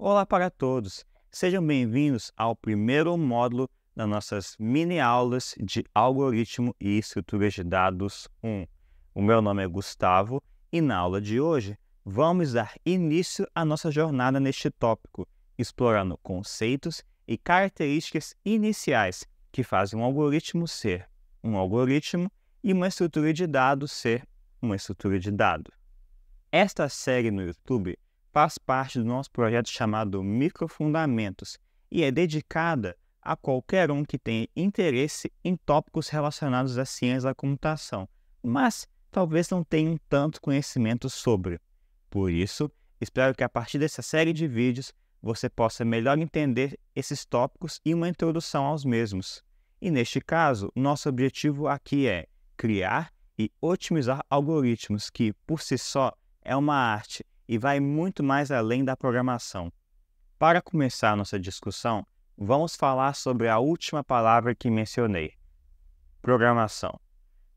Olá para todos! Sejam bem-vindos ao primeiro módulo das nossas mini-aulas de Algoritmo e Estruturas de Dados 1. O meu nome é Gustavo e na aula de hoje vamos dar início à nossa jornada neste tópico, explorando conceitos e características iniciais que fazem um algoritmo ser um algoritmo e uma estrutura de dados ser uma estrutura de dados. Esta série no YouTube faz parte do nosso projeto chamado Microfundamentos e é dedicada a qualquer um que tenha interesse em tópicos relacionados à ciência da computação, mas talvez não tenha um tanto conhecimento sobre. Por isso, espero que a partir dessa série de vídeos você possa melhor entender esses tópicos e uma introdução aos mesmos. E neste caso, nosso objetivo aqui é criar e otimizar algoritmos que, por si só, é uma arte e vai muito mais além da programação. Para começar nossa discussão, vamos falar sobre a última palavra que mencionei: programação.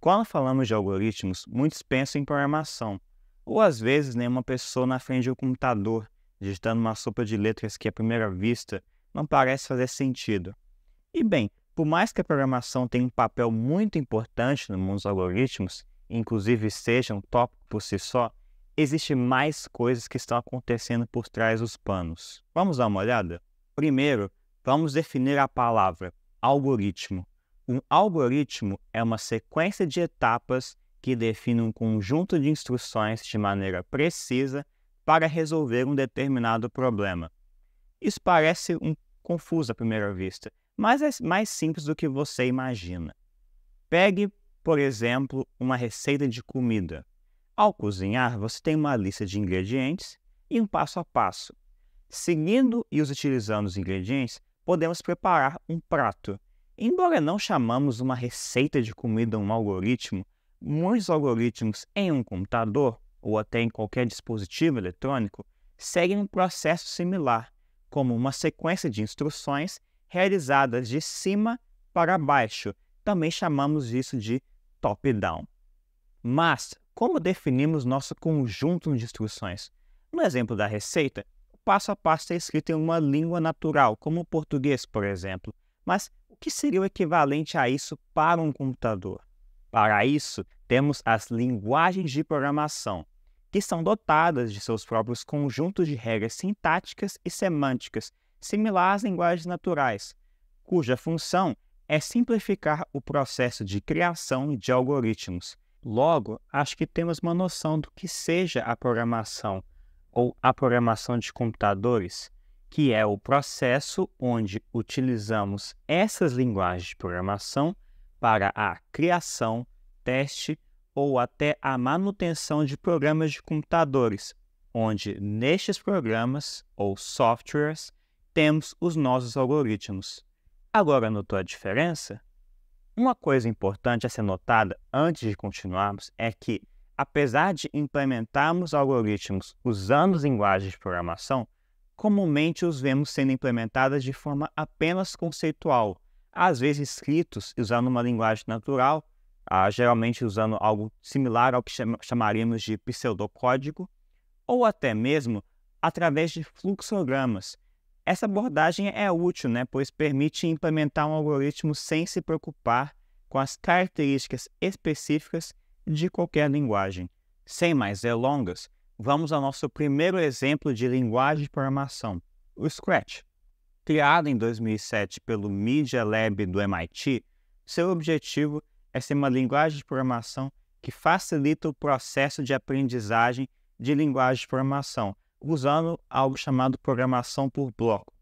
Quando falamos de algoritmos, muitos pensam em programação, ou às vezes nem né, uma pessoa na frente de um computador digitando uma sopa de letras que à primeira vista não parece fazer sentido. E bem, por mais que a programação tenha um papel muito importante no mundo dos algoritmos, inclusive seja um tópico por si só, Existem mais coisas que estão acontecendo por trás dos panos. Vamos dar uma olhada? Primeiro, vamos definir a palavra algoritmo. Um algoritmo é uma sequência de etapas que define um conjunto de instruções de maneira precisa para resolver um determinado problema. Isso parece um confuso à primeira vista, mas é mais simples do que você imagina. Pegue, por exemplo, uma receita de comida. Ao cozinhar, você tem uma lista de ingredientes e um passo a passo. Seguindo e os utilizando os ingredientes, podemos preparar um prato. Embora não chamamos uma receita de comida um algoritmo, muitos algoritmos em um computador ou até em qualquer dispositivo eletrônico seguem um processo similar, como uma sequência de instruções realizadas de cima para baixo. Também chamamos isso de top-down. Mas como definimos nosso conjunto de instruções. No exemplo da receita, o passo a passo é escrito em uma língua natural, como o português, por exemplo. Mas o que seria o equivalente a isso para um computador? Para isso, temos as linguagens de programação, que são dotadas de seus próprios conjuntos de regras sintáticas e semânticas, similares às linguagens naturais, cuja função é simplificar o processo de criação de algoritmos, Logo, acho que temos uma noção do que seja a programação ou a programação de computadores, que é o processo onde utilizamos essas linguagens de programação para a criação, teste ou até a manutenção de programas de computadores, onde nestes programas ou softwares temos os nossos algoritmos. Agora notou a diferença? Uma coisa importante a ser notada antes de continuarmos é que, apesar de implementarmos algoritmos usando linguagens de programação, comumente os vemos sendo implementadas de forma apenas conceitual, às vezes escritos usando uma linguagem natural, ah, geralmente usando algo similar ao que chamaríamos de pseudocódigo, ou até mesmo através de fluxogramas, essa abordagem é útil, né, pois permite implementar um algoritmo sem se preocupar com as características específicas de qualquer linguagem. Sem mais delongas, vamos ao nosso primeiro exemplo de linguagem de programação, o Scratch. Criado em 2007 pelo Media Lab do MIT, seu objetivo é ser uma linguagem de programação que facilita o processo de aprendizagem de linguagem de programação, usando algo chamado programação por bloco.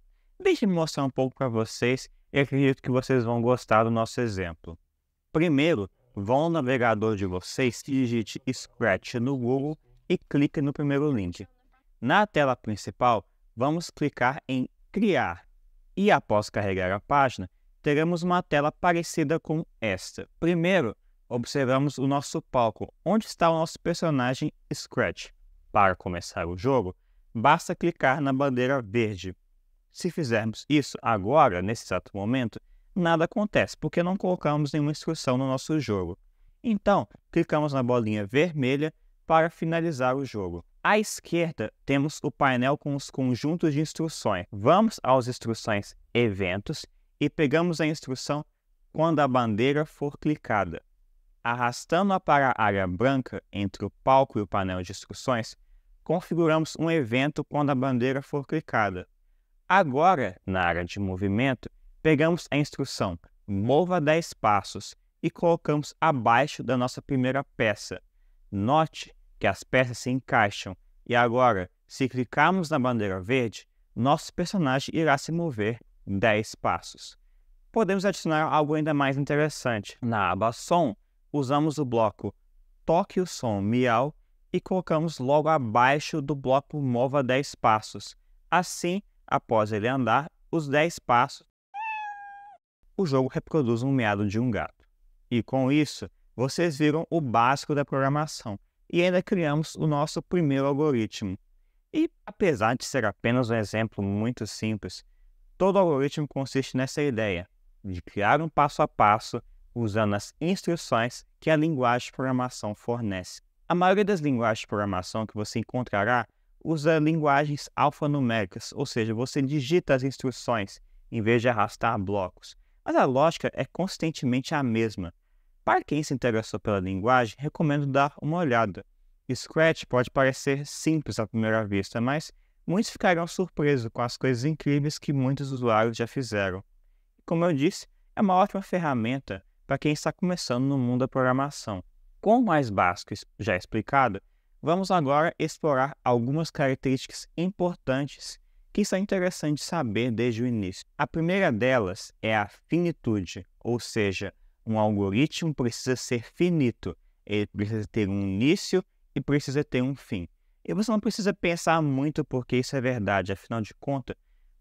Deixe-me mostrar um pouco para vocês e acredito que vocês vão gostar do nosso exemplo. Primeiro, vão no navegador de vocês, digite Scratch no Google e clique no primeiro link. Na tela principal, vamos clicar em Criar e após carregar a página, teremos uma tela parecida com esta. Primeiro, observamos o nosso palco, onde está o nosso personagem Scratch. Para começar o jogo, basta clicar na bandeira verde. Se fizermos isso agora, nesse exato momento, nada acontece, porque não colocamos nenhuma instrução no nosso jogo. Então, clicamos na bolinha vermelha para finalizar o jogo. À esquerda, temos o painel com os conjuntos de instruções. Vamos às instruções Eventos e pegamos a instrução quando a bandeira for clicada. Arrastando-a para a área branca entre o palco e o painel de instruções, configuramos um evento quando a bandeira for clicada. Agora, na área de movimento, pegamos a instrução Mova 10 passos e colocamos abaixo da nossa primeira peça. Note que as peças se encaixam e agora, se clicarmos na bandeira verde, nosso personagem irá se mover 10 passos. Podemos adicionar algo ainda mais interessante. Na aba Som, usamos o bloco Toque o Som Miau e colocamos logo abaixo do bloco Mova 10 passos. Assim, após ele andar os 10 passos, o jogo reproduz um miado de um gato. E com isso, vocês viram o básico da programação e ainda criamos o nosso primeiro algoritmo. E apesar de ser apenas um exemplo muito simples, todo algoritmo consiste nessa ideia de criar um passo a passo usando as instruções que a linguagem de programação fornece. A maioria das linguagens de programação que você encontrará usa linguagens alfanuméricas, ou seja, você digita as instruções em vez de arrastar blocos. Mas a lógica é constantemente a mesma. Para quem se interessou pela linguagem, recomendo dar uma olhada. Scratch pode parecer simples à primeira vista, mas muitos ficarão surpresos com as coisas incríveis que muitos usuários já fizeram. Como eu disse, é uma ótima ferramenta para quem está começando no mundo da programação com o mais básico já explicado, vamos agora explorar algumas características importantes que são interessantes saber desde o início. A primeira delas é a finitude, ou seja, um algoritmo precisa ser finito, ele precisa ter um início e precisa ter um fim. E você não precisa pensar muito porque isso é verdade, afinal de contas,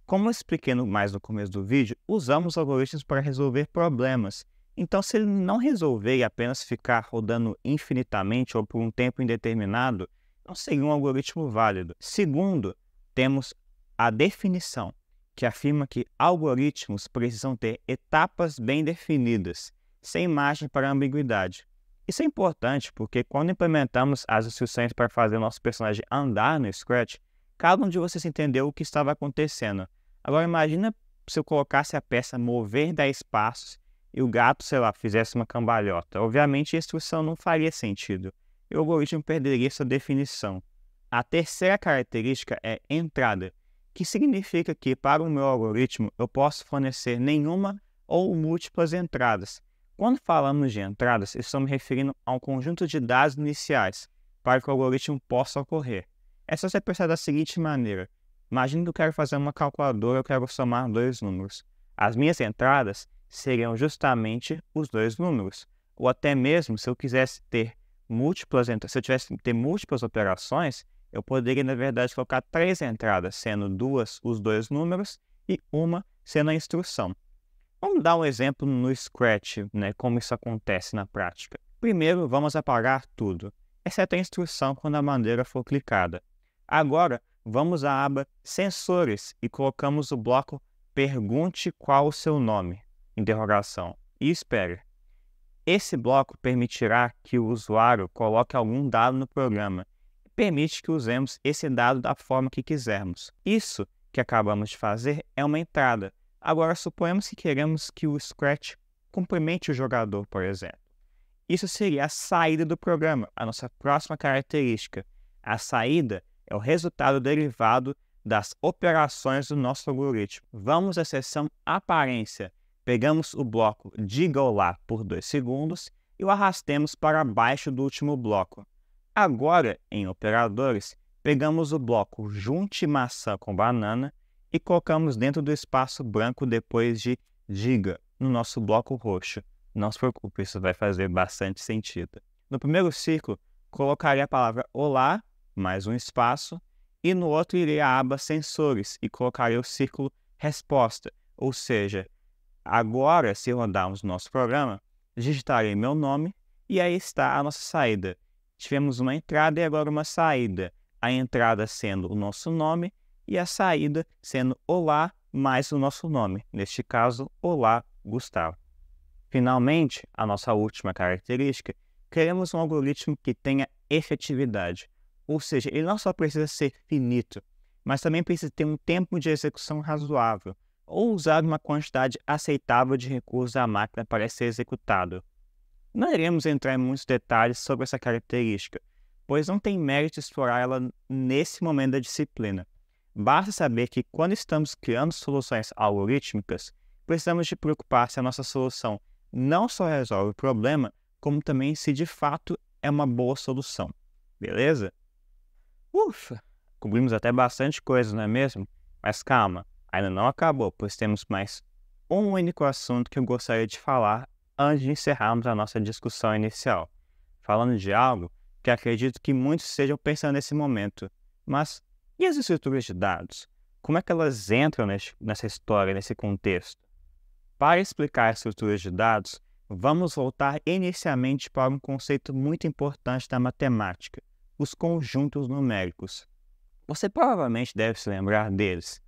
como eu expliquei mais no começo do vídeo, usamos algoritmos para resolver problemas então, se ele não resolver e apenas ficar rodando infinitamente ou por um tempo indeterminado, não seria um algoritmo válido. Segundo, temos a definição, que afirma que algoritmos precisam ter etapas bem definidas, sem margem para ambiguidade. Isso é importante porque quando implementamos as instruções para fazer nosso personagem andar no Scratch, cada um de vocês entendeu o que estava acontecendo. Agora imagina se eu colocasse a peça mover 10 passos e o gato, sei lá, fizesse uma cambalhota. Obviamente, a instrução não faria sentido e o algoritmo perderia sua definição. A terceira característica é entrada, que significa que, para o meu algoritmo, eu posso fornecer nenhuma ou múltiplas entradas. Quando falamos de entradas, estamos me referindo a um conjunto de dados iniciais para que o algoritmo possa ocorrer. É só você pensar da seguinte maneira: imagine que eu quero fazer uma calculadora, eu quero somar dois números. As minhas entradas seriam justamente os dois números. Ou até mesmo se eu quisesse ter múltiplas se eu tivesse que ter múltiplas operações, eu poderia, na verdade, colocar três entradas, sendo duas os dois números e uma sendo a instrução. Vamos dar um exemplo no Scratch, né, como isso acontece na prática. Primeiro, vamos apagar tudo, exceto a instrução quando a bandeira for clicada. Agora, vamos à aba Sensores e colocamos o bloco Pergunte qual o seu nome interrogação e espere. Esse bloco permitirá que o usuário coloque algum dado no programa e permite que usemos esse dado da forma que quisermos. Isso que acabamos de fazer é uma entrada. Agora, suponhamos que queremos que o Scratch cumprimente o jogador, por exemplo. Isso seria a saída do programa, a nossa próxima característica. A saída é o resultado derivado das operações do nosso algoritmo. Vamos à seção aparência Pegamos o bloco Diga Olá por 2 segundos e o arrastemos para baixo do último bloco. Agora, em operadores, pegamos o bloco Junte Maçã com Banana e colocamos dentro do espaço branco depois de Diga no nosso bloco roxo. Não se preocupe, isso vai fazer bastante sentido. No primeiro círculo colocarei a palavra Olá, mais um espaço, e no outro irei à aba Sensores e colocarei o círculo Resposta, ou seja, Agora, se rodarmos nosso programa, digitarei meu nome e aí está a nossa saída. Tivemos uma entrada e agora uma saída. A entrada sendo o nosso nome e a saída sendo Olá mais o nosso nome. Neste caso, Olá Gustavo. Finalmente, a nossa última característica, queremos um algoritmo que tenha efetividade. Ou seja, ele não só precisa ser finito, mas também precisa ter um tempo de execução razoável ou usar uma quantidade aceitável de recursos à máquina para ser executado. Não iremos entrar em muitos detalhes sobre essa característica, pois não tem mérito explorar ela nesse momento da disciplina. Basta saber que quando estamos criando soluções algorítmicas, precisamos de preocupar se a nossa solução não só resolve o problema, como também se de fato é uma boa solução. Beleza? Ufa! Cobrimos até bastante coisa, não é mesmo? Mas calma, ainda não acabou, pois temos mais um único assunto que eu gostaria de falar antes de encerrarmos a nossa discussão inicial, falando de algo que acredito que muitos estejam pensando nesse momento. Mas e as estruturas de dados? Como é que elas entram nessa história, nesse contexto? Para explicar as estruturas de dados, vamos voltar inicialmente para um conceito muito importante da matemática, os conjuntos numéricos. Você provavelmente deve se lembrar deles,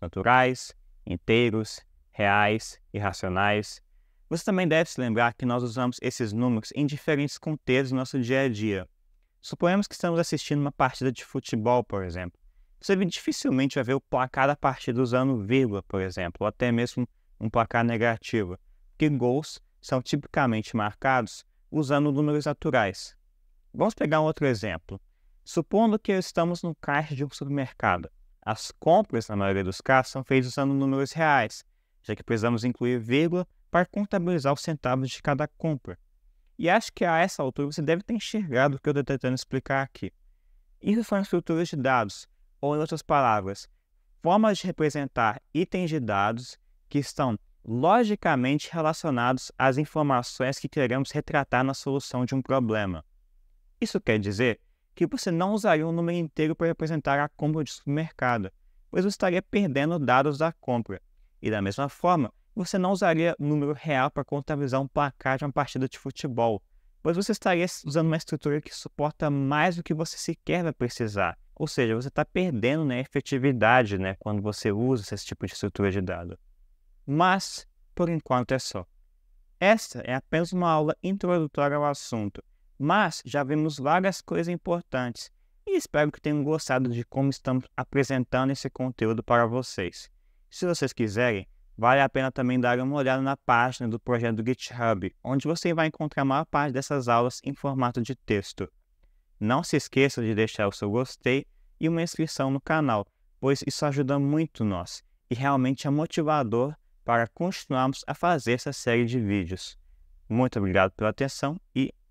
naturais, inteiros, reais e racionais. Você também deve se lembrar que nós usamos esses números em diferentes contextos no nosso dia a dia. Suponhamos que estamos assistindo uma partida de futebol, por exemplo. Você dificilmente vai ver o placar da partida usando vírgula, por exemplo, ou até mesmo um placar negativo, porque gols são tipicamente marcados usando números naturais. Vamos pegar um outro exemplo. Supondo que estamos no caixa de um supermercado. As compras, na maioria dos casos, são feitas usando números reais, já que precisamos incluir vírgula para contabilizar os centavos de cada compra. E acho que a essa altura você deve ter enxergado o que eu estou tentando explicar aqui. Isso são estruturas de dados, ou em outras palavras, formas de representar itens de dados que estão logicamente relacionados às informações que queremos retratar na solução de um problema. Isso quer dizer que você não usaria um número inteiro para representar a compra de supermercado, pois você estaria perdendo dados da compra. E da mesma forma, você não usaria número real para contabilizar um placar de uma partida de futebol, pois você estaria usando uma estrutura que suporta mais do que você sequer vai precisar. Ou seja, você está perdendo né, efetividade né, quando você usa esse tipo de estrutura de dado. Mas, por enquanto é só. Esta é apenas uma aula introdutória ao assunto, mas já vimos várias coisas importantes e espero que tenham gostado de como estamos apresentando esse conteúdo para vocês. Se vocês quiserem, vale a pena também dar uma olhada na página do projeto GitHub, onde você vai encontrar a maior parte dessas aulas em formato de texto. Não se esqueça de deixar o seu gostei e uma inscrição no canal, pois isso ajuda muito nós e realmente é motivador para continuarmos a fazer essa série de vídeos. Muito obrigado pela atenção e